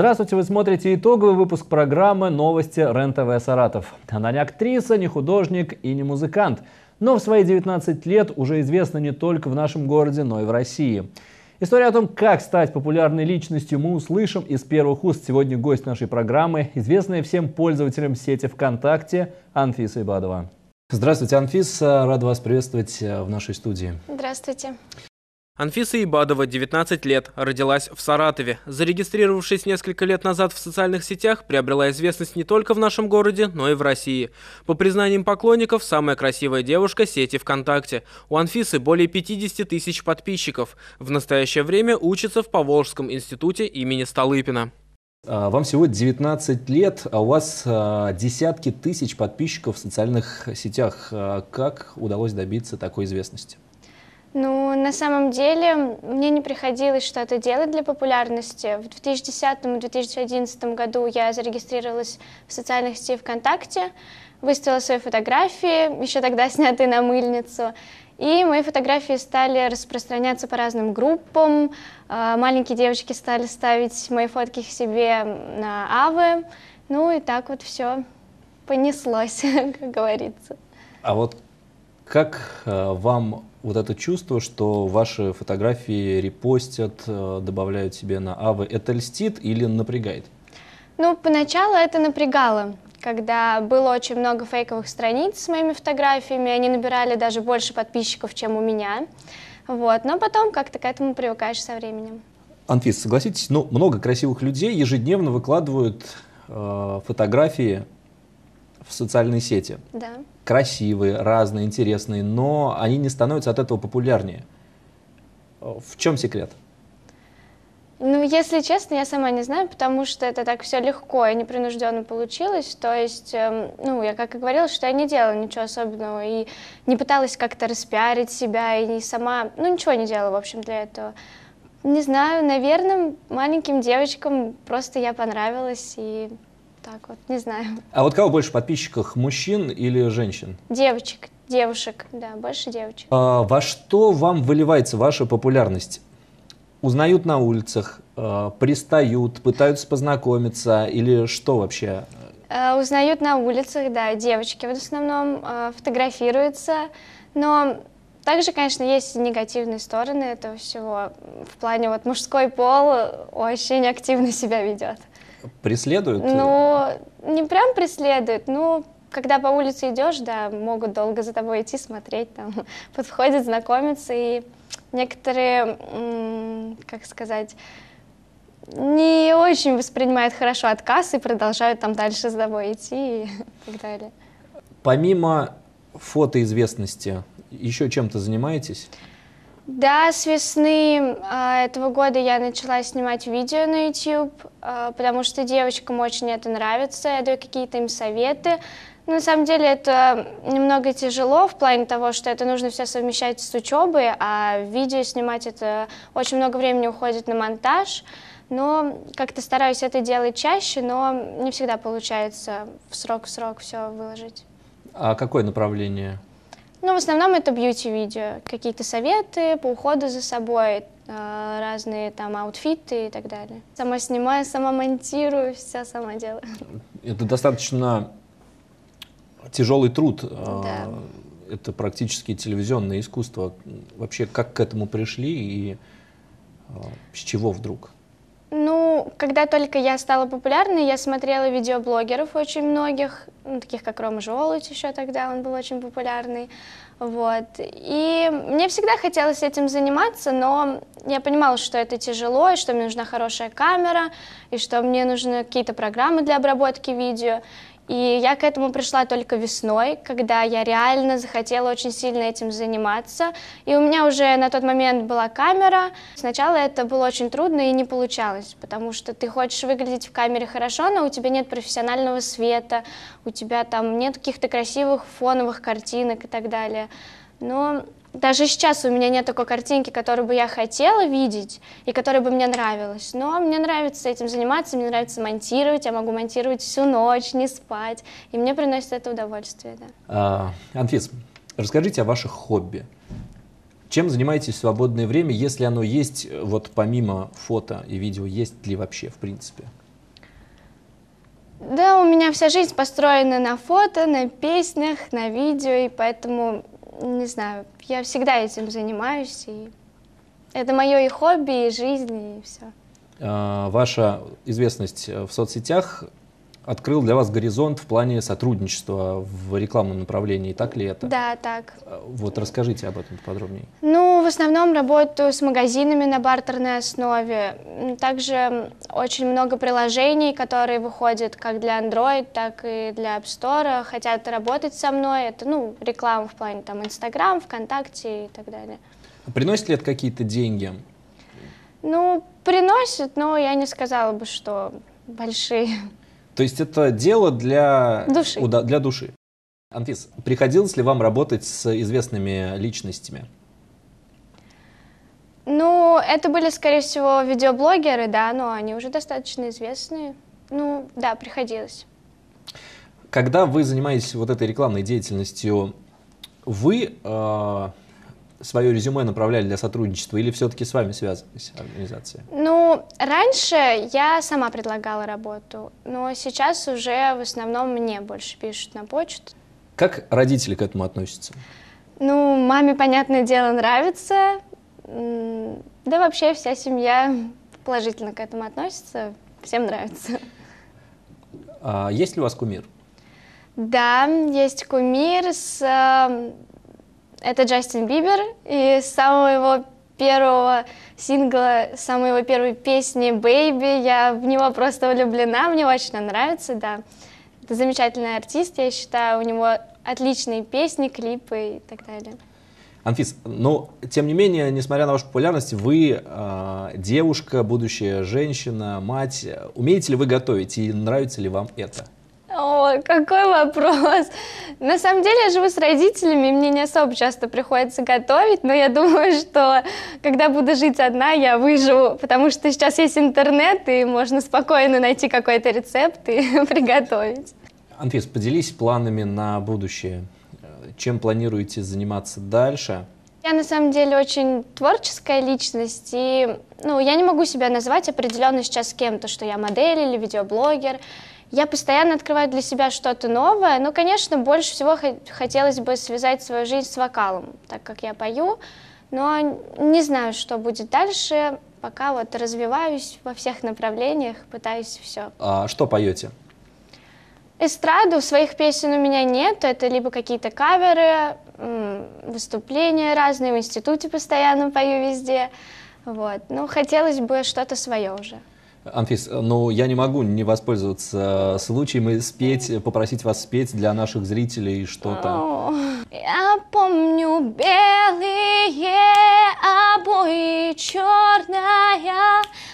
Здравствуйте, вы смотрите итоговый выпуск программы «Новости РЕН-ТВ Саратов». Она не актриса, не художник и не музыкант, но в свои 19 лет уже известна не только в нашем городе, но и в России. История о том, как стать популярной личностью, мы услышим из первых уст. Сегодня гость нашей программы, известная всем пользователям сети ВКонтакте Анфиса Ибадова. Здравствуйте, Анфиса. Рад вас приветствовать э, в нашей студии. Здравствуйте. Анфиса Ибадова, 19 лет, родилась в Саратове. Зарегистрировавшись несколько лет назад в социальных сетях, приобрела известность не только в нашем городе, но и в России. По признаниям поклонников, самая красивая девушка сети ВКонтакте. У Анфисы более 50 тысяч подписчиков. В настоящее время учится в Поволжском институте имени Столыпина. А, вам всего 19 лет, а у вас а, десятки тысяч подписчиков в социальных сетях. А, как удалось добиться такой известности? Ну, на самом деле, мне не приходилось что-то делать для популярности. В 2010-2011 году я зарегистрировалась в социальных сетях ВКонтакте, выставила свои фотографии, еще тогда снятые на мыльницу. И мои фотографии стали распространяться по разным группам. А, маленькие девочки стали ставить мои фотки себе на авы. Ну и так вот все понеслось, как говорится. А вот как э, вам вот это чувство, что ваши фотографии репостят, э, добавляют себе на авы, это льстит или напрягает? Ну, поначалу это напрягало, когда было очень много фейковых страниц с моими фотографиями, они набирали даже больше подписчиков, чем у меня. Вот. Но потом как-то к этому привыкаешь со временем. Анфис, согласитесь, ну, много красивых людей ежедневно выкладывают э, фотографии в социальные сети. Да. Красивые, разные, интересные, но они не становятся от этого популярнее. В чем секрет? Ну, если честно, я сама не знаю, потому что это так все легко и непринужденно получилось. То есть, эм, ну, я как и говорила, что я не делала ничего особенного и не пыталась как-то распиарить себя и не сама, ну, ничего не делала, в общем, для этого. Не знаю, наверное, маленьким девочкам просто я понравилась и так вот, не знаю. А вот кого больше подписчиков мужчин или женщин? Девочек, девушек, да, больше девочек. А, во что вам выливается ваша популярность? Узнают на улицах, э, пристают, пытаются познакомиться или что вообще? Э, узнают на улицах, да, девочки в основном э, фотографируются, но также, конечно, есть негативные стороны этого всего. В плане вот мужской пол очень активно себя ведет. Преследуют? Ну, не прям преследуют, но ну, когда по улице идешь, да, могут долго за тобой идти, смотреть, там, подходят, знакомиться, и некоторые, как сказать, не очень воспринимают хорошо отказ и продолжают там дальше за тобой идти и так далее. Помимо фотоизвестности, еще чем-то занимаетесь? Да, с весны э, этого года я начала снимать видео на YouTube, э, а, потому что девочкам очень это нравится, я даю какие-то им советы. Но на самом деле это немного тяжело в плане того, что это нужно все совмещать с учебой, а видео снимать это очень много времени уходит на монтаж. Но как-то стараюсь это делать чаще, но не всегда получается в срок-срок в все выложить. А какое направление ну, в основном это бьюти-видео, какие-то советы по уходу за собой, э, разные там аутфиты и так далее. Сама снимаю, сама монтирую, все сама делаю. Это достаточно тяжелый труд. Э, да. Это практически телевизионное искусство. Вообще, как к этому пришли и э, с чего вдруг? когда только я стала популярной, я смотрела видеоблогеров очень многих, ну, таких как Рома Жолудь еще тогда, он был очень популярный. Вот. И мне всегда хотелось этим заниматься, но я понимала, что это тяжело, и что мне нужна хорошая камера, и что мне нужны какие-то программы для обработки видео. И я к этому пришла только весной, когда я реально захотела очень сильно этим заниматься. И у меня уже на тот момент была камера. Сначала это было очень трудно и не получалось, потому что ты хочешь выглядеть в камере хорошо, но у тебя нет профессионального света, у тебя там нет каких-то красивых фоновых картинок и так далее. Но даже сейчас у меня нет такой картинки, которую бы я хотела видеть и которая бы мне нравилась. Но мне нравится этим заниматься, мне нравится монтировать, я могу монтировать всю ночь, не спать, и мне приносит это удовольствие. Да. А, Анфис, расскажите о ваших хобби. Чем занимаетесь в свободное время, если оно есть, э, вот помимо фото и видео, есть ли вообще в принципе? Да, у меня вся жизнь построена на фото, на песнях, на видео, и поэтому не знаю, я всегда этим занимаюсь, и это мое и хобби, и жизнь, и все. А, ваша известность э, в соцсетях открыл для вас горизонт в плане сотрудничества в рекламном направлении, так ли это? Да, так. А, вот расскажите об этом подробнее. Ну, в основном работаю с магазинами на бартерной основе. Также очень много приложений, которые выходят как для Android, так и для App Store, хотят работать со мной. Это, ну, реклама в плане там Instagram, ВКонтакте и так далее. А приносит ли это какие-то деньги? Ну, приносит, но я не сказала бы, что большие. То есть это дело для души. Уда, для души. Анфис, приходилось ли вам работать с известными личностями? Ну, это были, скорее всего, видеоблогеры, да, но они уже достаточно известные. Ну, да, приходилось. Когда вы занимаетесь вот этой рекламной деятельностью, вы э, свое резюме направляли для сотрудничества или все-таки с вами связывались организации? Ну, раньше я сама предлагала работу, но сейчас уже в основном мне больше пишут на почту. Как родители к этому относятся? Ну, маме, понятное дело, нравится. Да вообще вся семья положительно к этому относится, всем нравится. А есть ли у вас кумир? Да, есть кумир с эм, это Джастин Бибер, и с самого его первого сингла, с самой его первой песни «Бэйби». Я в него просто влюблена, мне очень он нравится, да. Это замечательный артист, я считаю, у него отличные песни, клипы и так далее. Анфис, но тем не менее, несмотря на вашу популярность, вы э, девушка, будущая женщина, мать. Умеете ли вы готовить и нравится ли вам это? О, какой вопрос. На самом деле я живу с родителями, мне не особо часто приходится готовить, но я думаю, что когда буду жить одна, я выживу, потому что сейчас есть интернет, и можно спокойно найти какой-то рецепт и приготовить. Анфис, поделись планами на будущее. Чем планируете заниматься дальше? Я на самом деле очень творческая личность, и ну, я не могу себя назвать определенно сейчас кем-то, что я модель или видеоблогер. Я постоянно открываю для себя что-то новое. Но, ну, конечно, больше всего хотелось бы связать свою жизнь с вокалом, так как я пою. Но не знаю, что будет дальше. Пока вот развиваюсь во всех направлениях, пытаюсь все. А что поете? Эстраду, своих песен у меня нет, это либо какие-то каверы, выступления разные, в институте постоянно пою везде. Вот. Ну, хотелось бы что-то свое уже. Анфис, ну я не могу не воспользоваться случаем и спеть, попросить вас спеть для наших зрителей что-то. Я помню белые обои черные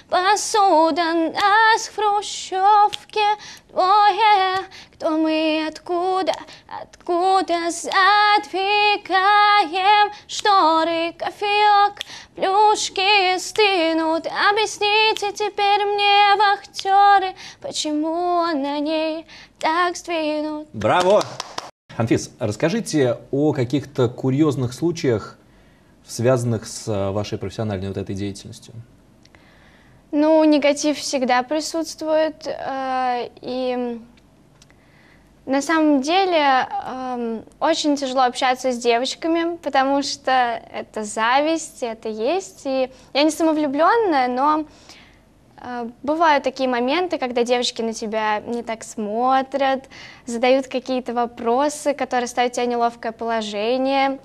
Посуда нас в хрущевке двое, кто мы, откуда, откуда задвигаем шторы, кофеек, плюшки стынут. Объясните теперь мне, вахтеры, почему он на ней так сдвинут. Браво! Анфис, расскажите о каких-то курьезных случаях, связанных с а, вашей профессиональной вот этой деятельностью. Ну, негатив всегда присутствует. Э, и на самом деле эм, очень тяжело общаться с девочками, потому что это зависть, это есть. И я не самовлюбленная, но э, бывают такие моменты, когда девочки на тебя не так смотрят, задают какие-то вопросы, которые ставят тебя в неловкое положение.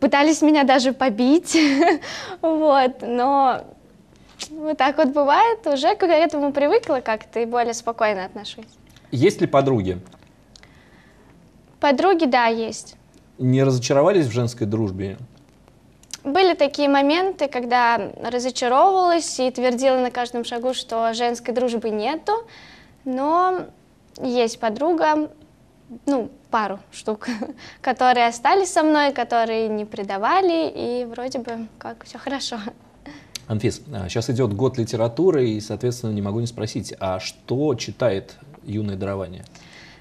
Пытались меня даже побить, вот, но вот ну, так вот бывает. Уже к этому привыкла как-то и более спокойно отношусь. Есть ли подруги? Подруги, да, есть. Не разочаровались в женской дружбе? Были такие моменты, когда разочаровывалась и твердила на каждом шагу, что женской дружбы нету, но есть подруга, ну, пару штук, которые остались со мной, которые не предавали, и вроде бы как все хорошо. Анфис, сейчас а, идет год литературы, и, соответственно, не могу не спросить, а что читает юное дарование?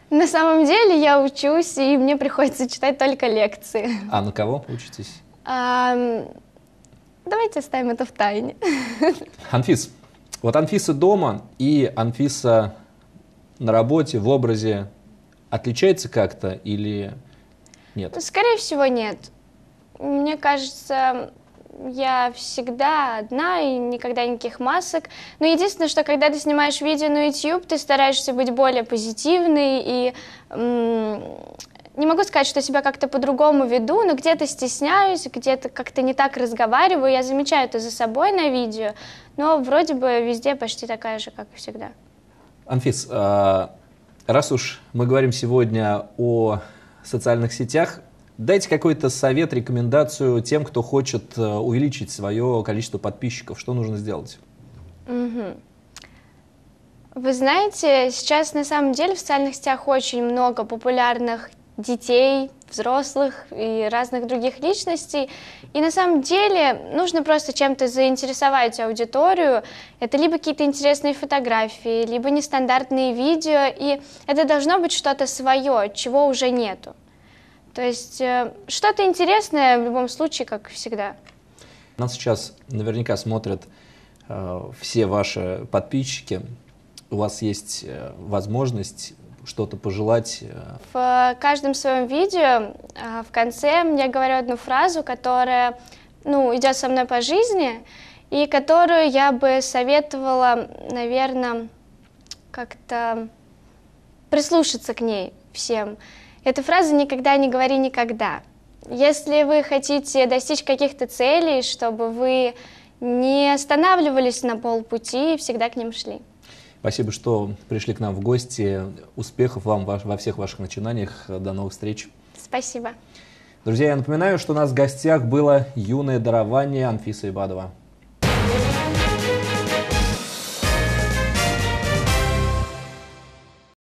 На самом деле я учусь, и мне приходится читать только лекции. А на кого учитесь? А, давайте оставим это в тайне. Анфис, вот Анфиса дома и Анфиса на работе, в образе отличается как-то или нет? Скорее всего, нет. Мне кажется, я всегда одна и никогда никаких масок. Но единственное, что когда ты снимаешь видео на YouTube, ты стараешься быть более позитивной и... Не могу сказать, что себя как-то по-другому веду, но где-то стесняюсь, где-то как-то не так разговариваю. Я замечаю это за собой на видео, но вроде бы везде почти такая же, как и всегда. Анфис, а, раз уж мы говорим сегодня о социальных сетях, Дайте какой-то совет, рекомендацию тем, кто хочет э, увеличить свое количество подписчиков. Что нужно сделать? Угу. Вы знаете, сейчас на самом деле в социальных сетях очень много популярных детей, взрослых и разных других личностей. И на самом деле нужно просто чем-то заинтересовать аудиторию. Это либо какие-то интересные фотографии, либо нестандартные видео. И это должно быть что-то свое, чего уже нету. То есть э, что-то интересное в любом случае, как всегда. Нас сейчас наверняка смотрят э, все ваши подписчики. У вас есть э, возможность что-то пожелать? Э. В каждом своем видео в конце я говорю одну фразу, которая ну, идет со мной по жизни, и которую я бы советовала, наверное, как-то прислушаться к ней всем эту фразу «никогда не говори никогда». Если вы хотите достичь каких-то целей, чтобы вы не останавливались на полпути и всегда к ним шли. Спасибо, что пришли к нам в гости. Успехов вам во всех ваших начинаниях. До новых встреч. Спасибо. Друзья, я напоминаю, что у нас в гостях было юное дарование Анфиса Ибадова.